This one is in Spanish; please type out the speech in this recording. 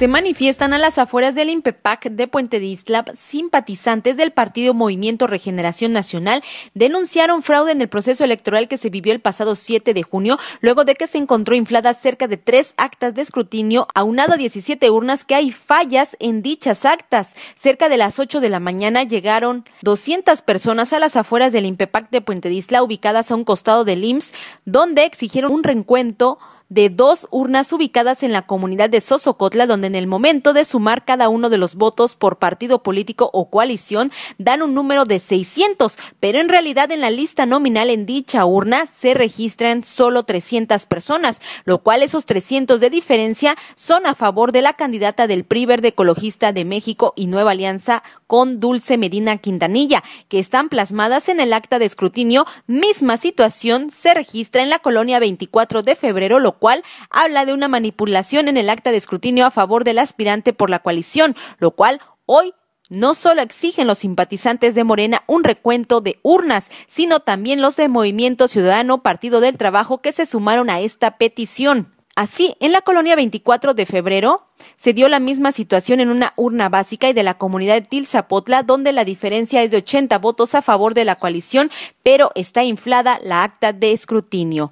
Se manifiestan a las afueras del Impepac de Puente de Isla simpatizantes del partido Movimiento Regeneración Nacional denunciaron fraude en el proceso electoral que se vivió el pasado 7 de junio, luego de que se encontró infladas cerca de tres actas de escrutinio, aunado a 17 urnas que hay fallas en dichas actas. Cerca de las 8 de la mañana llegaron 200 personas a las afueras del Impepac de Puente de Isla, ubicadas a un costado del IMSS, donde exigieron un reencuentro de dos urnas ubicadas en la comunidad de Sosocotla, donde en el momento de sumar cada uno de los votos por partido político o coalición dan un número de 600, pero en realidad en la lista nominal en dicha urna se registran solo 300 personas, lo cual esos 300 de diferencia son a favor de la candidata del PRI Verde Ecologista de México y Nueva Alianza con Dulce Medina Quintanilla, que están plasmadas en el acta de escrutinio. Misma situación se registra en la colonia 24 de febrero, cual habla de una manipulación en el acta de escrutinio a favor del aspirante por la coalición, lo cual hoy no solo exigen los simpatizantes de Morena un recuento de urnas, sino también los de Movimiento Ciudadano Partido del Trabajo que se sumaron a esta petición. Así, en la colonia 24 de febrero se dio la misma situación en una urna básica y de la comunidad de Tilzapotla, donde la diferencia es de 80 votos a favor de la coalición, pero está inflada la acta de escrutinio.